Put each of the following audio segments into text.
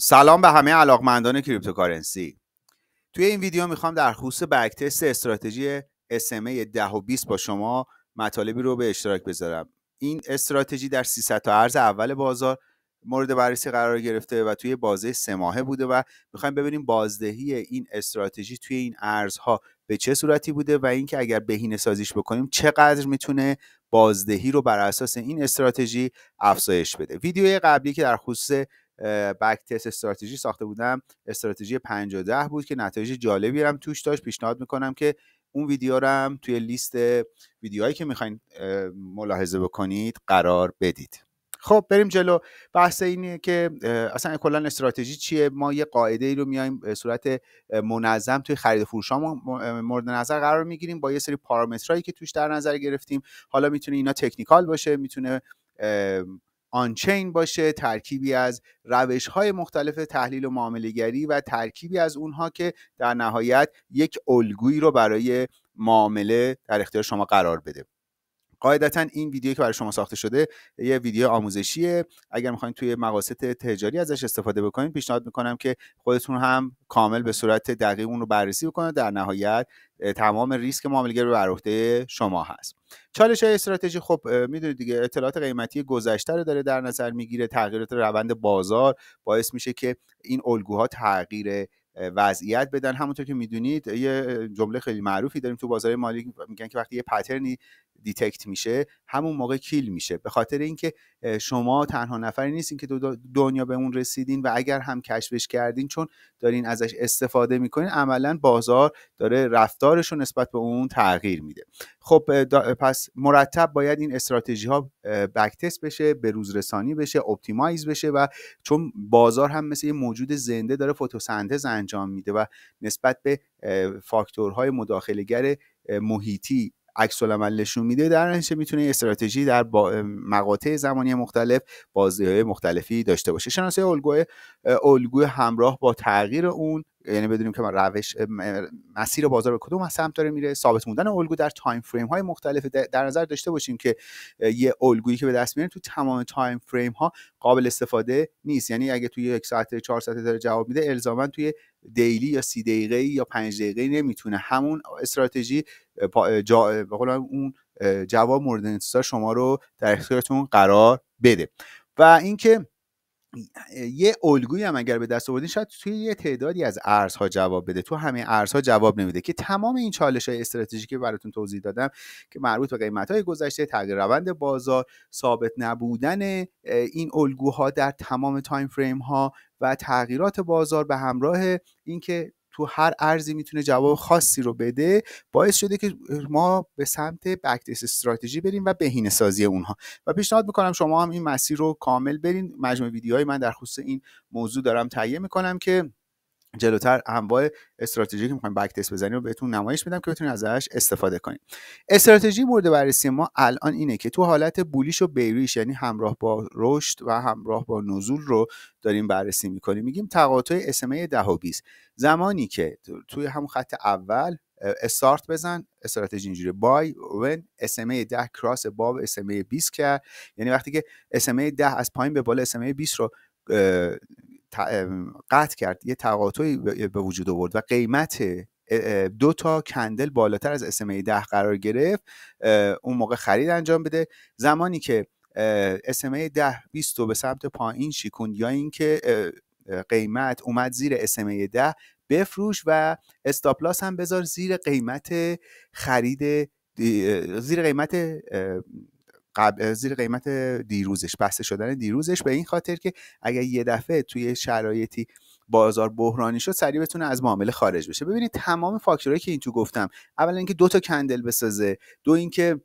سلام به همه علاقمندان کریپتوکارنسی توی این ویدیو میخوام در خصوص بک تست استراتژی SMA 10 و 20 با شما مطالبی رو به اشتراک بذارم این استراتژی در 300 تا ارز اول بازار مورد بررسی قرار گرفته و توی بازه سه ماهه بوده و میخوایم ببینیم بازدهی این استراتژی توی این ارزها به چه صورتی بوده و اینکه اگر بهینه سازیش بکنیم چقدر میتونه بازدهی رو بر اساس این استراتژی افزایش بده ویدیوی قبلی که در خصوص بک تست استراتژی ساخته بودم استراتژی 5 و بود که نتایج جالبی هم توش داشت پیشنهاد میکنم که اون ویدیو رو هم توی لیست ویدیوهایی که میخواین ملاحظه بکنید قرار بدید خب بریم جلو بحث اینه که اصلا کلا استراتژی چیه ما یه قاعده ای رو میایم به صورت منظم توی خرید فروش ها مورد نظر قرار میگیریم با یه سری پارامترهایی که توش در نظر گرفتیم حالا میتونه اینا تکنیکال باشه میتونه آنچین باشه ترکیبی از روش های مختلف تحلیل و معاملگری و ترکیبی از اونها که در نهایت یک الگویی رو برای معامله در اختیار شما قرار بده قاعدتا این ویدیو که برای شما ساخته شده یه ویدیو آموزشیه اگر میخواین توی مقاصد تجاری ازش استفاده بکنید پیشنهاد میکنم که خودتون هم کامل به صورت دقیق اون رو بررسی بکنید در نهایت تمام ریسک معاملگر رو بر عهده شما هست چالش های استراتژی خب میدونید دیگه اطلاعات قیمتی گذشته رو داره در نظر میگیره تغییرات روند بازار باعث میشه که این الگوها تغییر وضعیت بدن همونطور که میدونید یه جمله خیلی معروفی داریم تو بازار مالی میگن که وقتی یه پترنی دیتکت میشه همون موقع کیل میشه به خاطر اینکه شما تنها نفری نیستین که دنیا به اون رسیدین و اگر هم کشفش کردین چون دارین ازش استفاده میکنین عملا بازار داره رفتارش رو نسبت به اون تغییر میده خب پس مرتب باید این استراتژی ها بکتس بشه به روز رسانی بشه اپتیمایز بشه و چون بازار هم مثل یه موجود زنده داره فتوسنتز انجام میده و نسبت به فاکتورهای مداخلگر محیطی عکس نشون میده در نتیجه میتونه استراتژی در با مقاطع زمانی مختلف بازیهای مختلفی داشته باشه شناسه الگوی الگوی همراه با تغییر اون یعنی بدونیم که روش مسیر بازار به کدوم سمت داره میره ثابت موندن الگو در تایم فریم های مختلف در نظر داشته باشیم که یه الگویی که به دست میاریم تو تمام تایم فریم ها قابل استفاده نیست یعنی اگه توی یک ساعت چهار ساعته داره جواب میده الزاما توی دیلی یا سی دقیقه یا پنج دقیقه نمیتونه همون استراتژی اون جواب مورد انتظار شما رو در اختیارتون قرار بده و اینکه یه الگویی هم اگر به دست آوردین شاید توی یه تعدادی از ارزها جواب بده تو همه ارزها جواب نمیده که تمام این چالش های استراتژیکی که براتون توضیح دادم که مربوط به قیمت های گذشته تغییر روند بازار ثابت نبودن این الگوها در تمام تایم فریم ها و تغییرات بازار به همراه اینکه تو هر ارزی میتونه جواب خاصی رو بده باعث شده که ما به سمت بکتیس استراتژی بریم و بهینه سازی اونها و پیشنهاد میکنم شما هم این مسیر رو کامل برین مجموع ویدیوهای من در خصوص این موضوع دارم تهیه میکنم که جلوتر انواع استراتژی که میخوایم بک تست بزنیم و بهتون نمایش میدم که بتونید ازش استفاده کنیم استراتژی مورد بررسی ما الان اینه که تو حالت بولیش و بیریش یعنی همراه با رشد و همراه با نزول رو داریم بررسی میکنیم میگیم تقاطع اسمه 10 و 20 زمانی که توی همون خط اول استارت بزن استراتژی اینجوری بای ون ای 10 کراس باب ای 20 کرد یعنی وقتی که ای 10 از پایین به بالا ای 20 رو قطع کرد یه تقاطعی به وجود آورد و قیمت دو تا کندل بالاتر از اسمه 10 قرار گرفت اون موقع خرید انجام بده زمانی که اسمه ده 20 به سمت پایین شیکوند یا اینکه قیمت اومد زیر ای 10 بفروش و استاپلاس هم بذار زیر قیمت خرید زیر قیمت قبل زیر قیمت دیروزش بسته شدن دیروزش به این خاطر که اگر یه دفعه توی شرایطی بازار بحرانی شد سریع بتونه از معامله خارج بشه ببینید تمام فاکتورهایی که این تو گفتم اولا اینکه دو تا کندل بسازه دو اینکه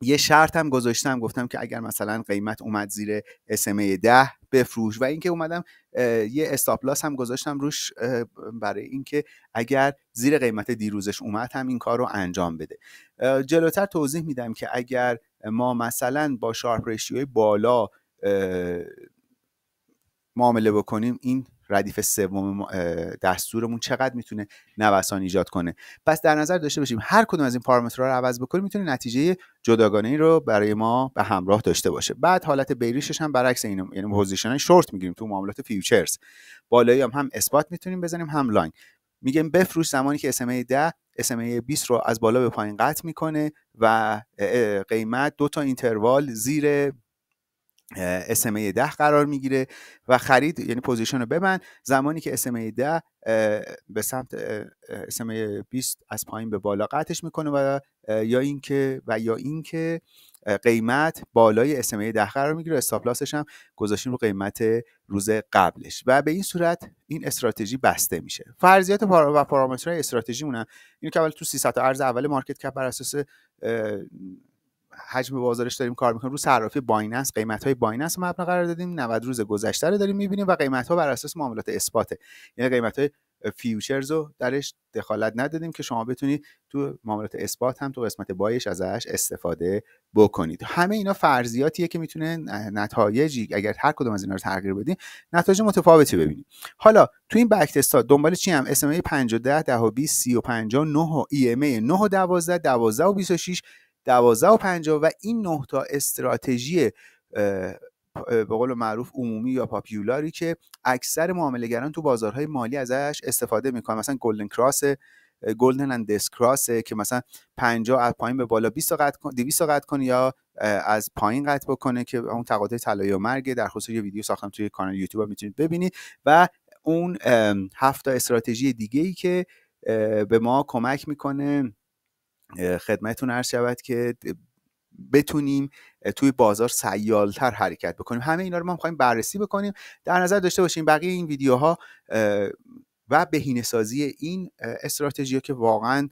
یه شرط هم گذاشتم گفتم که اگر مثلا قیمت اومد زیر SMA ده بفروش و اینکه اومدم یه استاپلاس هم گذاشتم روش برای اینکه اگر زیر قیمت دیروزش اومد هم این کار رو انجام بده جلوتر توضیح میدم که اگر ما مثلا با شارپ ریشیوی بالا معامله بکنیم این ردیف سوم دستورمون چقدر میتونه نوسان ایجاد کنه پس در نظر داشته باشیم هر کدوم از این پارامترها رو عوض بکنیم میتونه نتیجه جداگانه ای رو برای ما به همراه داشته باشه بعد حالت بیریشش هم برعکس این یعنی پوزیشن شورت میگیریم تو معاملات فیوچرز بالایی هم هم اثبات میتونیم بزنیم هم لانگ میگیم بفروش زمانی که SMA 10 SMA 20 رو از بالا به پایین قطع میکنه و قیمت دو تا اینتروال زیر SMA 10 قرار میگیره و خرید یعنی پوزیشن رو ببند زمانی که SMA 10 به سمت SMA 20 از پایین به بالا قطعش میکنه و یا اینکه و یا اینکه قیمت بالای SMA ده قرار میگیره استاپ هم گذاشتیم رو قیمت روز قبلش و به این صورت این استراتژی بسته میشه فرضیات و پارامترهای استراتژی مونم اینو که اول تو 300 ارز اول مارکت کپ بر اساس حجم بازارش داریم کار میکنیم رو صرافی بایننس قیمت های بایننس مبنا قرار دادیم 90 روز گذشته رو داریم میبینیم و قیمت ها بر اساس معاملات اثباته یعنی قیمت های فیوچرز رو درش دخالت ندادیم که شما بتونید تو معاملات اثبات هم تو قسمت بایش ازش استفاده بکنید همه اینا فرضیاتیه که میتونه نتایجی اگر هر کدوم از اینا رو تغییر بدیم نتایج متفاوتی ببینیم حالا تو این بک تستا دنبال چی هم اس ام ای 50 10 و 20 30 و 59 و ای 9 و 12 e 12 و 26 12 و 50 و این نه تا استراتژی به قول معروف عمومی یا پاپیولاری که اکثر گران تو بازارهای مالی ازش استفاده میکنن مثلا گلدن کراس گلدن اند کراس که مثلا 50 از پایین به بالا 20 قد 200 کنه یا از پایین قطع بکنه که اون تقاطع طلایی و مرگ در خصوص یه ویدیو ساختم توی کانال یوتیوب میتونید ببینید و اون هفت تا استراتژی دیگه ای که به ما کمک میکنه خدمتتون عرض شود که بتونیم توی بازار سیالتر حرکت بکنیم همه اینا رو ما میخوایم بررسی بکنیم در نظر داشته باشیم بقیه این ویدیوها و سازی این استراتژی که واقعا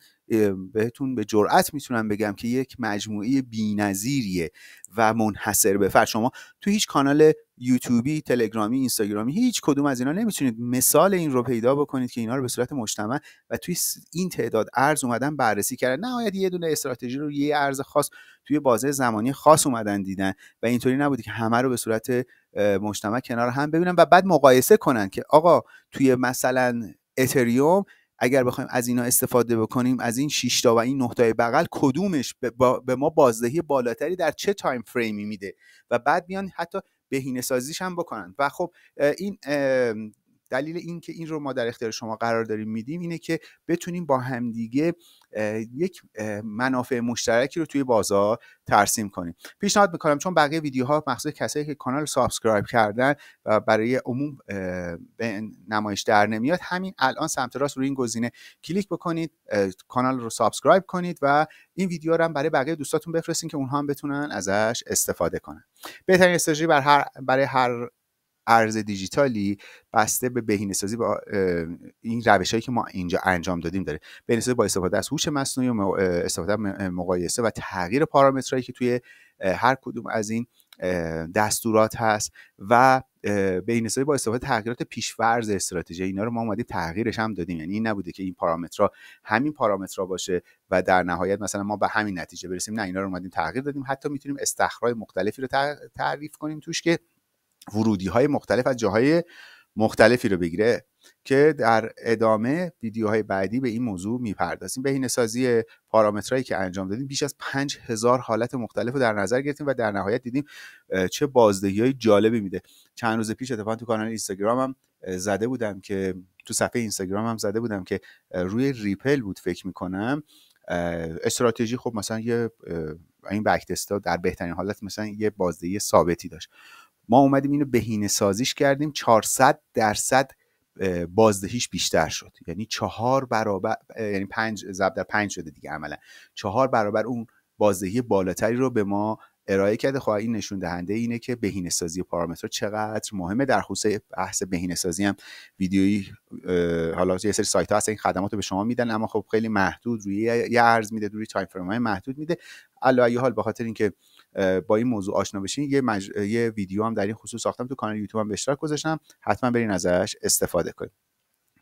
بهتون به جرأت میتونم بگم که یک مجموعه بی‌نظیریه و منحصر به فرد شما تو هیچ کانال یوتیوبی، تلگرامی، اینستاگرامی هیچ کدوم از اینا نمیتونید مثال این رو پیدا بکنید که اینا رو به صورت مجتمع و توی این تعداد ارز اومدن بررسی کردن نهایت یه دونه استراتژی رو یه ارز خاص توی بازه زمانی خاص اومدن دیدن و اینطوری نبودی که همه رو به صورت مجتمع کنار هم ببینن و بعد مقایسه کنن که آقا توی مثلا اتریوم اگر بخوایم از اینا استفاده بکنیم از این 6 تا و این 9 تا بغل کدومش به ما بازدهی بالاتری در چه تایم فریمی میده و بعد بیان حتی بهینه سازیش هم بکنن و خب این دلیل اینکه این رو ما در اختیار شما قرار داریم میدیم اینه که بتونیم با همدیگه یک منافع مشترکی رو توی بازار ترسیم کنیم پیشنهاد میکنم چون بقیه ویدیوها مخصوص کسایی که کانال سابسکرایب کردن و برای عموم به نمایش در نمیاد همین الان سمت راست روی این گزینه کلیک بکنید کانال رو سابسکرایب کنید و این ویدیو رو هم برای بقیه دوستاتون بفرستین که اونها هم بتونن ازش استفاده کنن بهترین استراتژی هر برای هر ارز دیجیتالی بسته به بهینه‌سازی با این هایی که ما اینجا انجام دادیم داره بهینه‌سازی با استفاده از هوش مصنوعی و استفاده مقایسه و تغییر پارامترهایی که توی هر کدوم از این دستورات هست و سازی با استفاده تغییرات پیشورز استراتژی اینا رو ما اومدیم تغییرش هم دادیم یعنی این نبوده که این پارامترها همین پارامترها باشه و در نهایت مثلا ما به همین نتیجه برسیم نه اینا رو اومدیم تغییر دادیم حتی میتونیم استخرای مختلفی رو تعریف کنیم توش که ورودی های مختلف از جاهای مختلفی رو بگیره که در ادامه ویدیوهای بعدی به این موضوع میپردازیم این سازی پارامترهایی که انجام دادیم بیش از هزار حالت مختلف رو در نظر گرفتیم و در نهایت دیدیم چه بازدهی های جالبی میده چند روز پیش اتفاقا تو کانال اینستاگرامم زده بودم که تو صفحه اینستاگرام هم زده بودم که روی ریپل بود فکر میکنم استراتژی خب مثلا یه این بک در بهترین حالت مثلا یه بازدهی ثابتی داشت ما اومدیم اینو بهینه سازیش کردیم 400 درصد بازدهیش بیشتر شد یعنی چهار برابر یعنی پنج ضرب در پنج شده دیگه عملا چهار برابر اون بازدهی بالاتری رو به ما ارائه کرده خب این نشون دهنده اینه که بهینه سازی پارامتر. چقدر مهمه در خصوص بحث بهینه سازی هم ویدیویی حالا یه سری سایت ها هست این خدمات رو به شما میدن اما خب خیلی محدود روی یه ارز میده روی تایم فریم های محدود میده علاوه حال به خاطر اینکه با این موضوع آشنا بشین یه, یه ویدیو هم در این خصوص ساختم تو کانال یوتیوبم به اشتراک گذاشتم حتما برین ازش استفاده کنید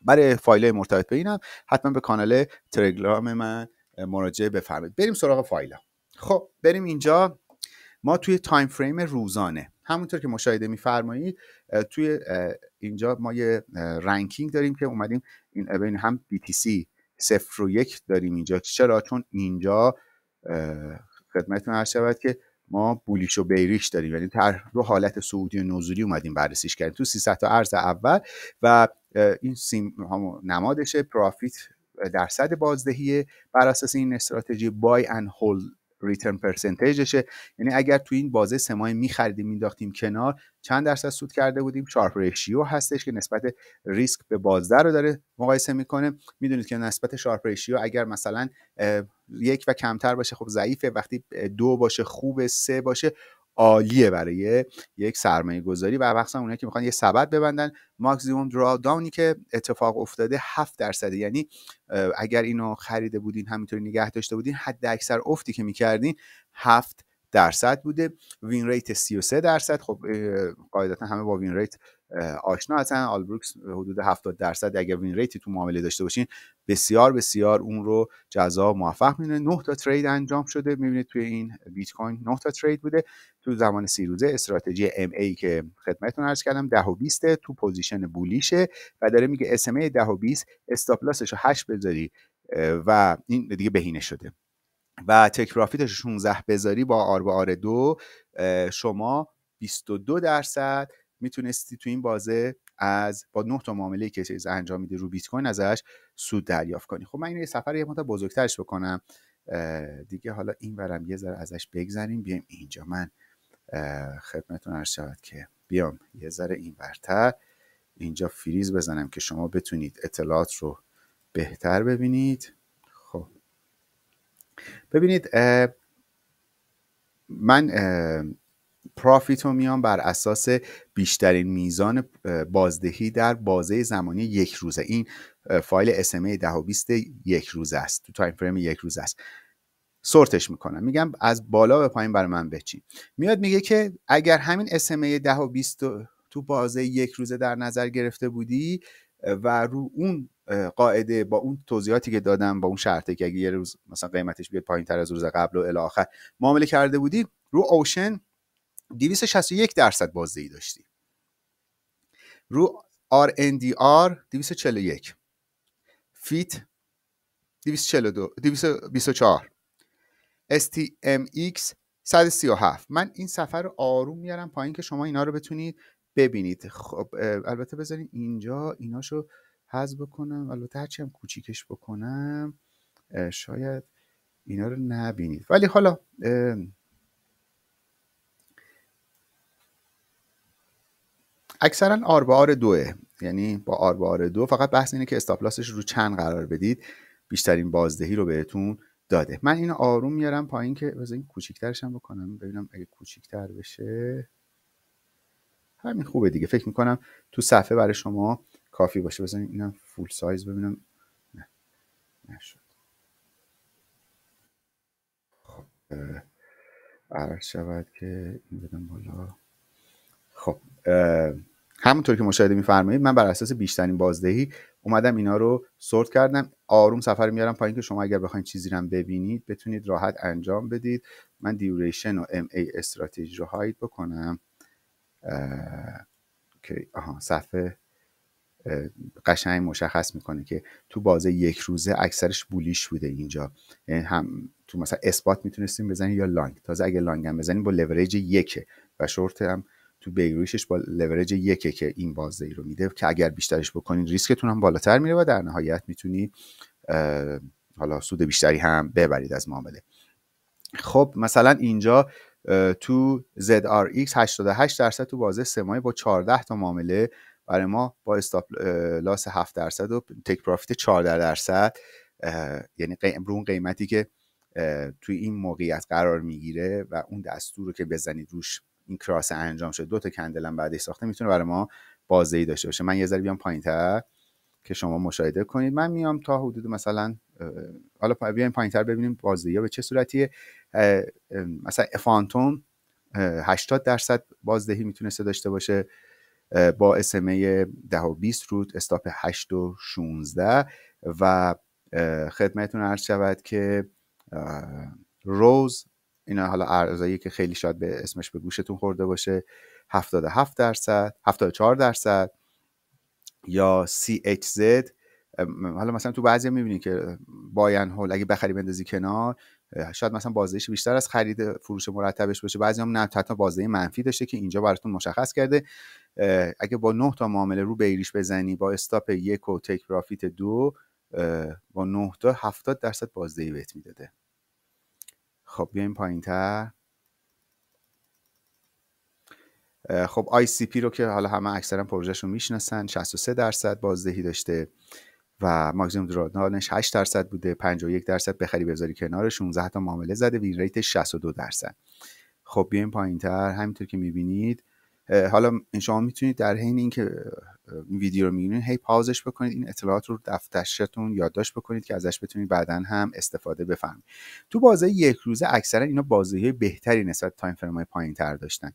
برای فایل مرتبط به اینم حتما به کانال تلگرام من مراجعه بفرمایید بریم سراغ فایل خب بریم اینجا ما توی تایم فریم روزانه همونطور که مشاهده میفرمایید توی اینجا ما یه رنکینگ داریم که اومدیم این ببین هم BTC صفر و یک داریم اینجا چرا چون اینجا خدمتتون عرض شود که ما بولیش و بیریش داریم یعنی رو حالت سعودی و نزولی اومدیم بررسیش کردیم تو 300 تا ارز اول و این سیم نمادشه پرافیت درصد بازدهی بر اساس این استراتژی بای اند هولد ریترن پرسنتیجشه یعنی اگر تو این بازه سه ماه میخریدیم مینداختیم کنار چند درصد سود کرده بودیم شارپ ریشیو هستش که نسبت ریسک به بازده رو داره مقایسه میکنه میدونید که نسبت شارپ ریشیو اگر مثلا یک و کمتر باشه خب ضعیفه وقتی دو باشه خوبه سه باشه عالیه برای یک سرمایه گذاری و وقتا اونایی که میخوان یه سبد ببندن ماکسیموم درا داونی که اتفاق افتاده 7 درصده یعنی اگر اینو خریده بودین همینطوری نگه داشته بودین حد اکثر افتی که میکردین 7 درصد بوده وین ریت 33 درصد خب قاعدتا همه با وین ریت آشنا هستن آلبروکس حدود 70 درصد اگر وین ریتی تو معامله داشته باشین بسیار بسیار اون رو جذاب موفق میدونه 9 تا ترید انجام شده میبینید توی این بیت کوین 9 تا ترید بوده تو زمان سی روزه استراتژی ام ای که خدمتتون عرض کردم 10 و 20 تو پوزیشن بولیشه و داره میگه اس ام ای 10 و 20 استاپ لاسش رو 8 بذاری و این دیگه بهینه شده و تک پروفیتش 16 بذاری با آر به آر دو شما 22 درصد میتونستی تو این بازه از با 9 تا معامله که چیز انجام میده رو بیت کوین ازش سود دریافت کنی خب من این سفر یه مقدار بزرگترش بکنم دیگه حالا این برم یه ذره ازش بگذریم بیایم اینجا من خدمتون عرض شود که بیام یه ذره این برتر اینجا فریز بزنم که شما بتونید اطلاعات رو بهتر ببینید خب ببینید من پرافیت رو میام بر اساس بیشترین میزان بازدهی در بازه زمانی یک روزه این فایل SMA ده و بیست یک روزه است تو تایم فریم یک روزه است سورتش میکنم میگم از بالا به پایین برای من بچین میاد میگه که اگر همین اسمه 10 و 20 تو بازه یک روزه در نظر گرفته بودی و رو اون قاعده با اون توضیحاتی که دادم با اون شرطه که اگه یه روز مثلا قیمتش بیاد پایین تر از روز قبل و الی آخر معامله کرده بودی رو اوشن 261 درصد بازدهی داشتی رو آر 241 فیت 242 224 STMX 137 من این سفر رو آروم میارم پایین که شما اینا رو بتونید ببینید خب البته بذارین اینجا ایناشو حذف بکنم البته هرچی هم کوچیکش بکنم شاید اینا رو نبینید ولی حالا اکثرا آر به آر دوه یعنی با آر به آر دو فقط بحث اینه که استاپلاسش رو چند قرار بدید بیشترین بازدهی رو بهتون داده من اینو آروم میارم پایین که بذار این بکنم ببینم اگه کوچیکتر بشه همین خوبه دیگه فکر میکنم تو صفحه برای شما کافی باشه بزنین اینم فول سایز ببینم نه نشد خب عرض شود که این بدم بالا خب همونطور که مشاهده میفرمایید من بر اساس بیشترین بازدهی اومدم اینا رو سورت کردم آروم سفر میارم پایین که شما اگر بخواید چیزی رو ببینید بتونید راحت انجام بدید من دیوریشن و ام ای استراتژی رو هاید بکنم که آها صفحه قشنگ مشخص میکنه که تو بازه یک روزه اکثرش بولیش بوده اینجا یعنی هم تو مثلا اثبات میتونستیم بزنید یا لانگ تازه اگه لانگ هم بزنیم با لورج یکه و شورت هم تو بیگریشش با لورج یکه که این بازده ای رو میده که اگر بیشترش بکنین ریسکتون هم بالاتر میره و در نهایت میتونی حالا سود بیشتری هم ببرید از معامله خب مثلا اینجا تو ZRX 88 درصد تو بازه سمای با 14 تا معامله برای ما با استاپ لاس 7 درصد و تک پرافیت 14 درصد یعنی رو اون قیمتی که توی این موقعیت قرار میگیره و اون دستور رو که بزنید روش این کراس انجام شد دو تا کندل هم بعدش ساخته میتونه برای ما بازدهی داشته باشه من یه ذره بیام پایینتر که شما مشاهده کنید من میام تا حدود مثلا حالا بیایم پایینتر ببینیم بازدهی ها به چه صورتیه مثلا فانتوم 80 درصد بازدهی میتونسته داشته باشه با اسمه 10 و 20 روت استاپ 8 و 16 و خدمتتون عرض شود که روز اینا حالا ارزایی که خیلی شاید به اسمش به گوشتون خورده باشه 77 درصد 74 درصد یا CHZ حالا مثلا تو بعضی میبینی که باین هول اگه بخری بندازی کنار شاید مثلا بازدهیش بیشتر از خرید فروش مرتبش باشه بعضی هم نه تا بازدهی منفی داشته که اینجا براتون مشخص کرده اگه با 9 تا معامله رو بیریش بزنی با استاپ یک و تک پرافیت دو با 9 تا 70 درصد بازدهی بهت میداده خب بیایم پایین تر خب ICP رو که حالا همه اکثرا پروژهش رو میشناسن 63 درصد بازدهی داشته و ماکسیموم درادنالش 8 درصد بوده 51 درصد بخری بذاری کنار 16 تا معامله زده وین ریت 62 درصد خب بیایم پایین تر همینطور که میبینید حالا شما میتونید در حین اینکه ویدیو رو میبینید هی پازش بکنید این اطلاعات رو دفترشتون یادداشت بکنید که ازش بتونید بعدا هم استفاده بفهمید تو بازه یک روزه اکثرا اینا بازه بهتری نسبت تایم فریم های پایین تر داشتن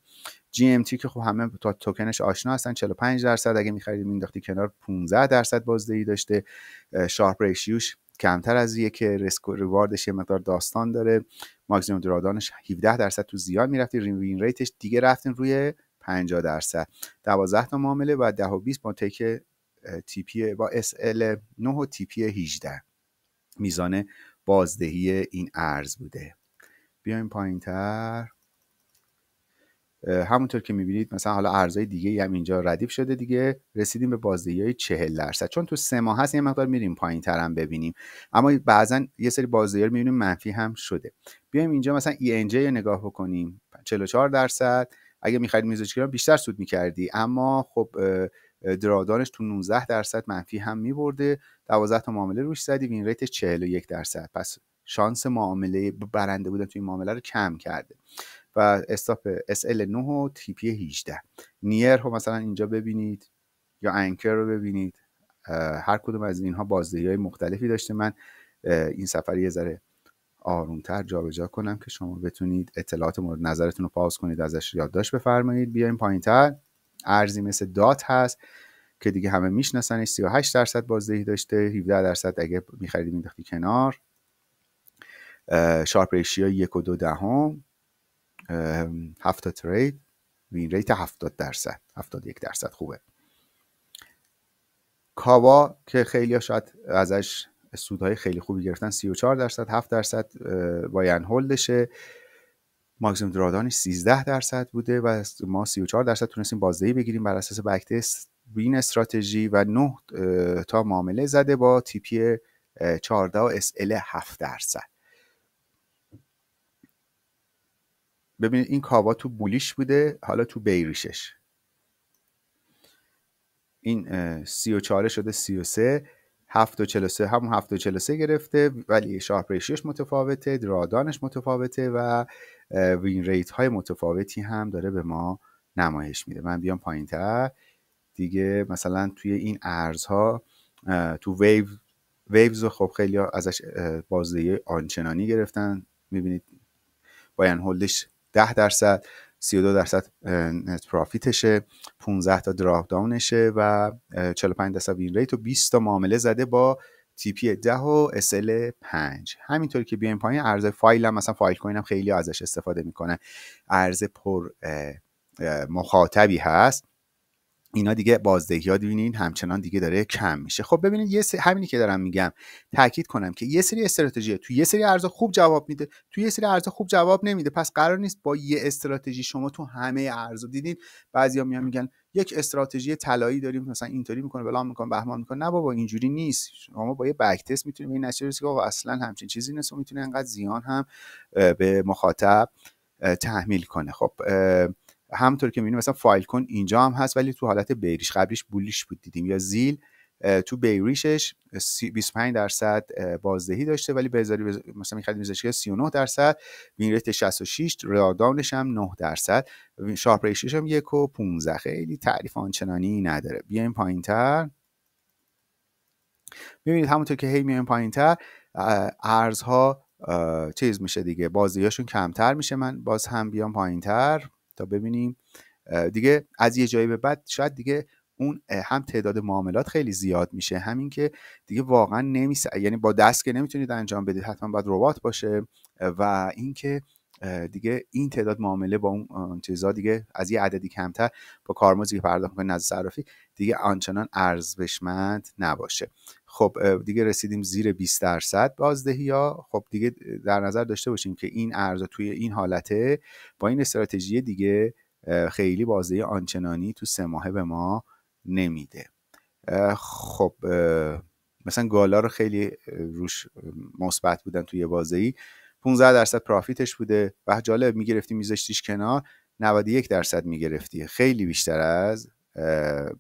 GMT که خب همه تو توکنش آشنا هستن 45 درصد اگه میخرید مینداختی کنار 15 درصد بازدهی داشته شارپ ریشیوش کمتر از یه که ریسک ریواردش یه مقدار داستان داره ماکسیمم درادانش 17 درصد تو زیاد میرفتی وین ریتش دیگه رفتین روی 50 درصد 12 تا معامله و 10 و 20 با تک پی با ال 9 و پی 18 میزان بازدهی این ارز بوده بیایم پایین تر همونطور که میبینید مثلا حالا ارزهای دیگه هم اینجا ردیف شده دیگه رسیدیم به بازدهی های 40 درصد چون تو سه ماه هست یه مقدار میریم پایین تر هم ببینیم اما بعضا یه سری بازدهی رو میبینیم منفی هم شده بیایم اینجا مثلا ای e رو نگاه بکنیم 44 درصد اگه میخرید میزوجکرام بیشتر سود میکردی اما خب درادانش تو 19 درصد منفی هم میبرده 12 تا معامله روش زدی وین ریتش 41 درصد پس شانس معامله برنده بودن توی این معامله رو کم کرده و استاپ SL9 و TP 18 نیر رو مثلا اینجا ببینید یا انکر رو ببینید هر کدوم از اینها بازدهی های مختلفی داشته من این سفر یه ذره آرومتر جابجا کنم که شما بتونید اطلاعات مورد نظرتون رو پاس کنید ازش یادداشت بفرمایید بیایم پایینتر ارزی مثل دات هست که دیگه همه میشناسنش 38 درصد بازدهی داشته 17 درصد اگه میخریدی مینداختی کنار شارپ ریشیا یک و دو دهم هفتا ترید وین ریت 70 درصد 71 درصد خوبه کاوا که خیلی ها شاید ازش سودهای خیلی خوبی گرفتن 34 درصد 7 درصد واین هولدشه ماکسیم درادانی 13 درصد بوده و ما 34 درصد تونستیم بازدهی بگیریم بر اساس بکتست بین استراتژی و 9 تا معامله زده با پی 14 و SL 7 درصد ببینید این کاوا تو بولیش بوده حالا تو بیریشش این 34 شده 33 7.43 همون 7.43 گرفته ولی شارپ متفاوته رادانش متفاوته و وین ریت های متفاوتی هم داره به ما نمایش میده من بیام پایین تر دیگه مثلا توی این ارزها تو ویو ویوز خب خیلی ازش بازدهی آنچنانی گرفتن میبینید باین یعنی هولدش 10 درصد 32 درصد نت پرافیتشه 15 تا دراپ داونشه و 45 درصد وین ریت و 20 تا معامله زده با تی پی 10 و SL 5 همینطور که بیایم پایین ارز فایل هم مثلا فایل کوین هم خیلی ازش استفاده میکنه ارز پر مخاطبی هست اینا دیگه بازدهی ها دیوینین همچنان دیگه داره کم میشه خب ببینید یه همینی که دارم میگم تاکید کنم که یه سری استراتژی تو یه سری ارزها خوب جواب میده تو یه سری ارزها خوب جواب نمیده پس قرار نیست با یه استراتژی شما تو همه ارزها دیدین بعضیا میان میگن یک استراتژی طلایی داریم مثلا اینطوری میکنه بلان میکنه بهمان میکنه نه بابا اینجوری نیست شما با یه بک تست میتونید این رسید که اصلا همچین چیزی نیست و میتونه انقدر زیان هم به مخاطب تحمیل کنه خب همطور که میبینیم مثلا فایل کن اینجا هم هست ولی تو حالت بیریش قبلیش بولیش بود دیدیم یا زیل تو بیریشش 25 درصد بازدهی داشته ولی به بز... مثلا میخرید میذاشت 39 درصد وین ریت 66 راداونش هم 9 درصد شارپ ریشش هم 1 و 15 خیلی تعریف آنچنانی نداره بیایم تر میبینید همونطور که هی میایم تر. ارزها چیز میشه دیگه بازدهیاشون کمتر میشه من باز هم بیام پایین تر. تا ببینیم دیگه از یه جایی به بعد شاید دیگه اون هم تعداد معاملات خیلی زیاد میشه همین که دیگه واقعا نمیسه یعنی با دست که نمیتونید انجام بدید حتما باید ربات باشه و اینکه دیگه این تعداد معامله با اون چیزا دیگه از یه عددی کمتر با کارمزدی که پرداخت کنید از صرافی دیگه آنچنان ارزشمند نباشه خب دیگه رسیدیم زیر 20 درصد بازدهی یا خب دیگه در نظر داشته باشیم که این ارز توی این حالته با این استراتژی دیگه خیلی بازدهی آنچنانی تو سه ماهه به ما نمیده خب مثلا گالا رو خیلی روش مثبت بودن توی بازدهی 15 درصد پرافیتش بوده و جالب میگرفتی میذاشتیش کنار 91 درصد میگرفتی خیلی بیشتر از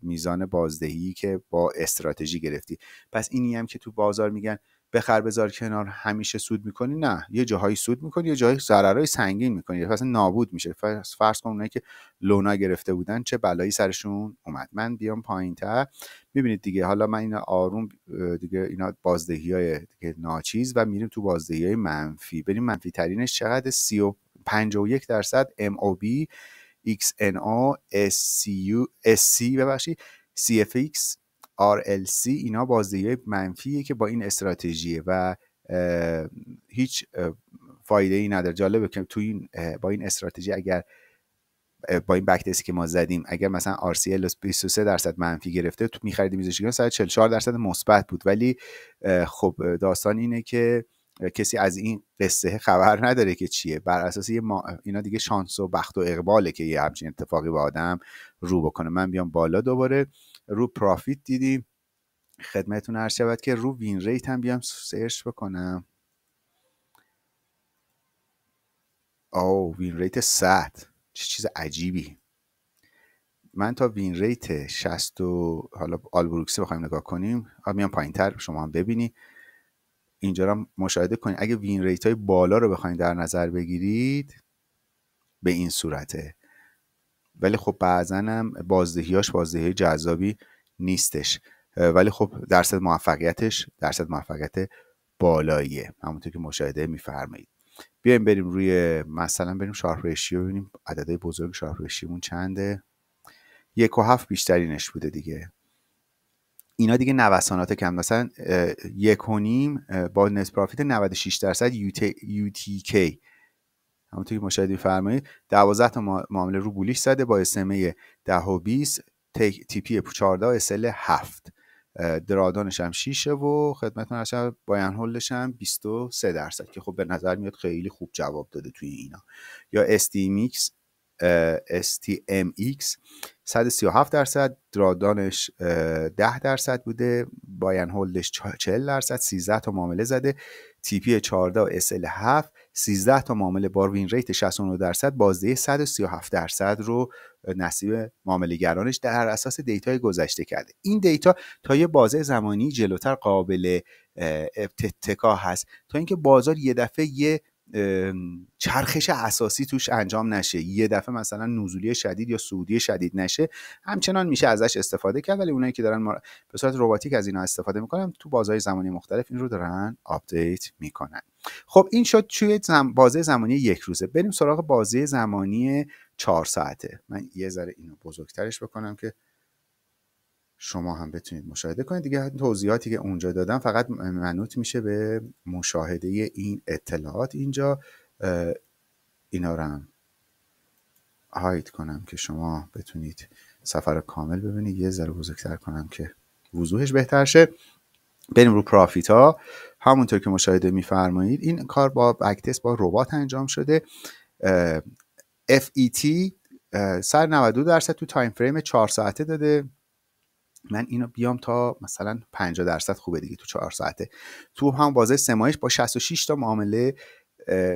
میزان بازدهی که با استراتژی گرفتی پس اینی هم که تو بازار میگن بخر بزار کنار همیشه سود میکنی نه یه جاهایی سود میکنی یه جایی ضررهای سنگین میکنی پس نابود میشه فرض کن اونایی که لونا گرفته بودن چه بلایی سرشون اومد من بیام پایین تر میبینید دیگه حالا من این آروم دیگه اینا بازدهی های دیگه ناچیز و میریم تو بازدهی های منفی بریم منفی ترینش چقدر 51 و یک درصد MOB XNO SCU SC ببخشید CFX RLC اینا بازدهی منفیه که با این استراتژیه و هیچ فایده ای نداره جالبه که تو این با این استراتژی اگر با این بکتسی که ما زدیم اگر مثلا RCL 23 درصد منفی گرفته تو میخریدی میزشگیان 144 درصد مثبت بود ولی خب داستان اینه که کسی از این قصه خبر نداره که چیه بر اساس اینا دیگه شانس و بخت و اقباله که یه همچین اتفاقی با آدم رو بکنه من بیام بالا دوباره رو پرافیت دیدیم خدمتتون عرض شود که رو وین ریت هم بیام سرچ بکنم او وین ریت 100 چه چیز عجیبی من تا وین ریت 60 و حالا بروکسی بخوایم نگاه کنیم میام تر شما هم ببینی اینجا رو مشاهده کنید اگه وین ریت های بالا رو بخواید در نظر بگیرید به این صورته ولی خب بعضا هم بازدهیاش بازدهی جذابی نیستش ولی خب درصد موفقیتش درصد موفقیت بالاییه همونطور که مشاهده میفرمایید بیایم بریم روی مثلا بریم شارپ ریشیو ببینیم عددهای بزرگ شارپ ریشیمون چنده یک و هفت بیشترینش بوده دیگه اینا دیگه نوسانات کم مثلا یک و نیم با نس پرافیت 96 درصد کی همونطور که مشاهده فرمایید 12 تا معامله رو بولیش زده با اسمه 10 و 20 تی پی 14 اسل 7 درادانش هم 6 و خدمتتون هستم باین هولش هم 23 درصد که خب به نظر میاد خیلی خوب جواب داده توی اینا یا ام ایکس 137 درصد رادانش 10 درصد بوده باین هولدش 40 درصد 13 تا معامله زده تیپی 14 و SL 7 13 تا معامله باروین ریت 69 درصد بازده 137 درصد رو نصیب معاملهگرانش در اساس دیتای گذشته کرده این دیتا تا یه بازه زمانی جلوتر قابل تکاه هست تا اینکه بازار یه دفعه یه چرخش اساسی توش انجام نشه یه دفعه مثلا نزولی شدید یا صعودی شدید نشه همچنان میشه ازش استفاده کرد ولی اونایی که دارن به صورت رباتیک از اینا استفاده میکنن تو بازهای زمانی مختلف این رو دارن آپدیت میکنن خب این شد توی بازه زمانی یک روزه بریم سراغ بازه زمانی چهار ساعته من یه ذره اینو بزرگترش بکنم که شما هم بتونید مشاهده کنید دیگه توضیحاتی که اونجا دادم فقط منوط میشه به مشاهده این اطلاعات اینجا اینا رو هم هاید کنم که شما بتونید سفر کامل ببینید یه ذره بزرگتر کنم که وضوحش بهتر شه بریم رو پرافیت ها همونطور که مشاهده میفرمایید این کار با بکتست با ربات انجام شده FET سر 92 درصد تو تایم فریم 4 ساعته داده من اینو بیام تا مثلا 50 درصد خوبه دیگه تو چهار ساعته تو هم بازه سمایش با 66 تا معامله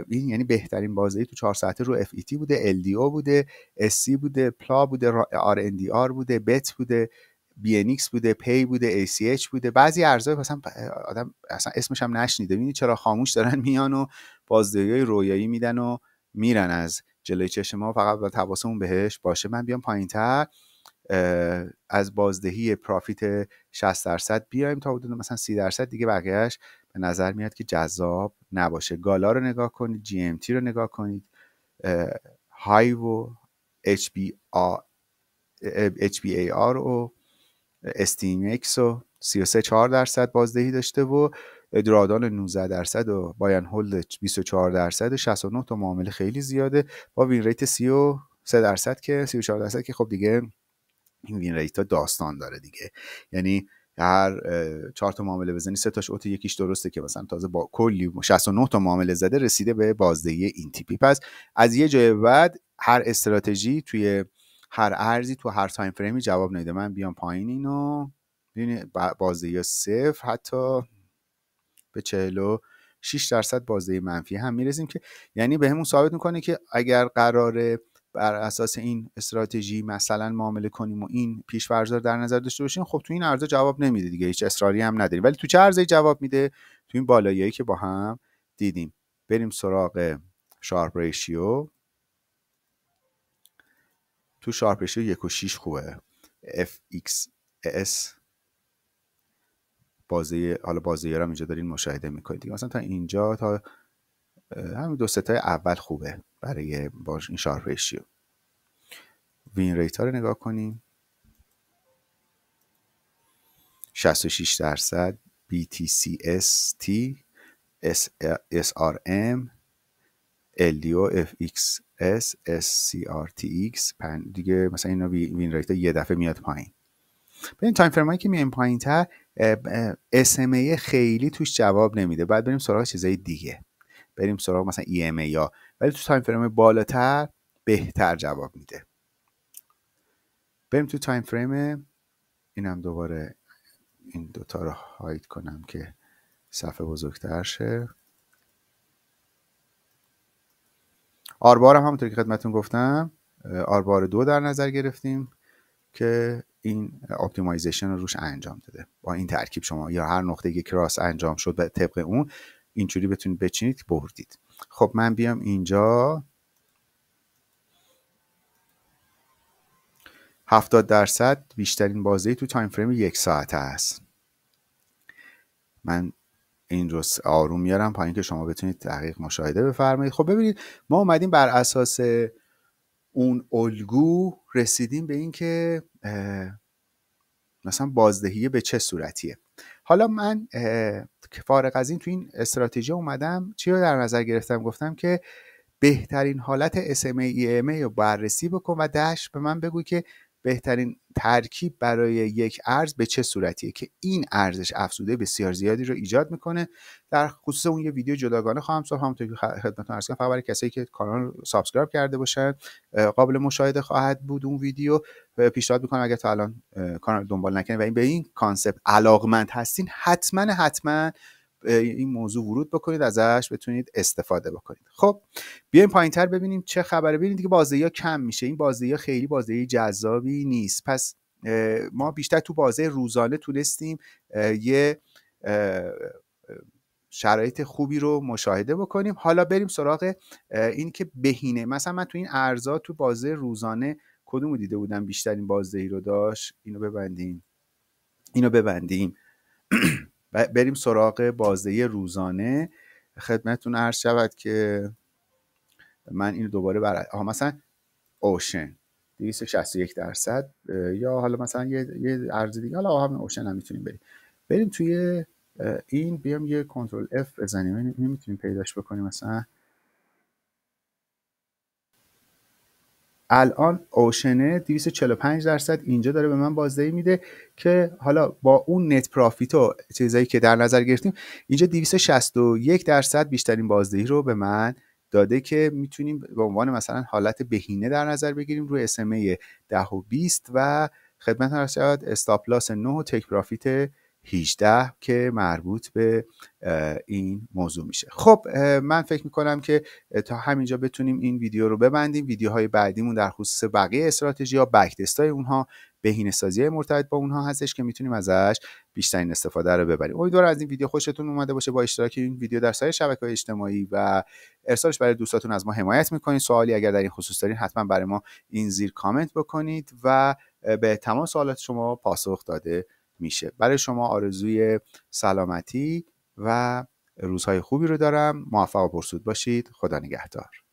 این یعنی بهترین بازه تو چهار ساعته رو اف ای e بوده او بوده SC بوده پلا بوده RNDR بوده بت بوده BNX بوده پی بوده ACH بوده بعضی ارزهای مثلا آدم اصلا اسمش هم نشنیده ببینید چرا خاموش دارن میان و بازدهی رویایی میدن و میرن از جلوی چشم ما فقط با تواصمون بهش باشه من بیام پایینتر از بازدهی پرافیت 60 درصد بیایم تا حدود مثلا 30 درصد دیگه بقیهش به نظر میاد که جذاب نباشه گالا رو نگاه کنید جی ام تی رو نگاه کنید های و اچ بی ای آر و استیم و 33 4 درصد بازدهی داشته و درادان 19 درصد و باین هولد 24 درصد 69 تا معامله خیلی زیاده با وین ریت 33 درصد که 34 درصد که خب دیگه این وین ریت داستان داره دیگه یعنی هر چهار تا معامله بزنی سه تاش اوت یکیش درسته که مثلا تازه با کلی 69 تا معامله زده رسیده به بازدهی این تیپی پس از یه جای بعد هر استراتژی توی هر ارزی تو هر تایم فریمی جواب نمیده من بیام پایین اینو بازدهی صفر حتی به 46 درصد بازدهی منفی هم میرسیم که یعنی بهمون به ثابت میکنه که اگر قراره بر اساس این استراتژی مثلا معامله کنیم و این پیش رو در نظر داشته باشیم خب تو این ارزا جواب نمیده دیگه هیچ اصراری هم نداریم ولی تو چه ارزایی جواب میده تو این بالایی که با هم دیدیم بریم سراغ شارپ ریشیو تو شارپ ریشیو یک و 6 خوبه FXS بازه حالا بازه هم اینجا دارین مشاهده میکنید دیگه مثلا تا اینجا تا همین دو ستای اول خوبه برای با این شارپ ریشیو وین ریتا رو نگاه کنیم 66 درصد BTCST SRM LDO FXS SCRTX دیگه مثلا اینا وین ریتا یه دفعه میاد پایین به این تایم فرمایی که میاد پایین تر SMA خیلی توش جواب نمیده بعد بریم سراغ چیزای دیگه بریم سراغ مثلا EMA یا ولی تو تایم فریم بالاتر بهتر جواب میده بریم تو تایم فریم اینم دوباره این دوتا رو هاید کنم که صفحه بزرگتر شه آربار هم همونطور که خدمتون گفتم آربار دو در نظر گرفتیم که این اپتیمایزیشن رو روش انجام داده با این ترکیب شما یا هر نقطه که کراس انجام شد به طبق اون اینجوری بتونید بچینید بردید خب من بیام اینجا هفتاد درصد بیشترین بازدهی تو تایم فریم یک ساعته است من این رو آروم میارم پایین که شما بتونید دقیق مشاهده بفرمایید خب ببینید ما اومدیم بر اساس اون الگو رسیدیم به اینکه مثلا بازدهی به چه صورتیه حالا من فارغ از این تو این استراتژی اومدم چی رو در نظر گرفتم گفتم که بهترین حالت SMA EMA رو بررسی بکن و دشت به من بگوی که بهترین ترکیب برای یک ارز به چه صورتیه که این ارزش افزوده بسیار زیادی رو ایجاد میکنه در خصوص اون یه ویدیو جداگانه خواهم ساخت همونطور که خدمتتون عرض کردم برای کسایی که کانال سابسکرایب کرده باشن قابل مشاهده خواهد بود اون ویدیو پیشنهاد میکنم اگر تا الان کانال دنبال نکنید و این به این کانسپت علاقمند هستین حتما حتما این موضوع ورود بکنید ازش بتونید استفاده بکنید خب بیایم پایین تر ببینیم چه خبره ببینید که بازی ها کم میشه این بازی ها خیلی بازی جذابی نیست پس ما بیشتر تو بازه روزانه تونستیم یه شرایط خوبی رو مشاهده بکنیم حالا بریم سراغ این که بهینه مثلا من تو این ارزا تو بازه روزانه کدومو دیده بودم بیشترین بازدهی رو داشت اینو ببندیم اینو ببندیم بریم سراغ بازدهی روزانه خدمتتون عرض شود که من اینو دوباره بر مثلا اوشن 261 درصد یا حالا مثلا یه, یه ارز دیگه حالا همین اوشن هم میتونیم بریم بریم توی این بیام یه کنترل F بزنیم نمیتونیم پیداش بکنیم مثلا الان اوشنه 245 درصد اینجا داره به من بازدهی میده که حالا با اون نت پرافیت و چیزایی که در نظر گرفتیم اینجا 261 درصد بیشترین بازدهی رو به من داده که میتونیم به عنوان مثلا حالت بهینه در نظر بگیریم روی اسمه 10 و 20 و خدمت شود استاپلاس 9 و تک پرافیت 18 که مربوط به این موضوع میشه خب من فکر میکنم که تا همینجا بتونیم این ویدیو رو ببندیم ویدیوهای بعدیمون در خصوص بقیه استراتژی ها های اونها بهینه سازی مرتبط با اونها هستش که میتونیم ازش بیشترین استفاده رو ببریم امیدوارم از این ویدیو خوشتون اومده باشه با اشتراک این ویدیو در سایر شبکه های اجتماعی و ارسالش برای دوستاتون از ما حمایت میکنید سوالی اگر در این خصوص دارین حتما برای ما این زیر کامنت بکنید و به تمام سوالات شما پاسخ داده میشه برای شما آرزوی سلامتی و روزهای خوبی رو دارم موفق و پرسود باشید خدا نگهدار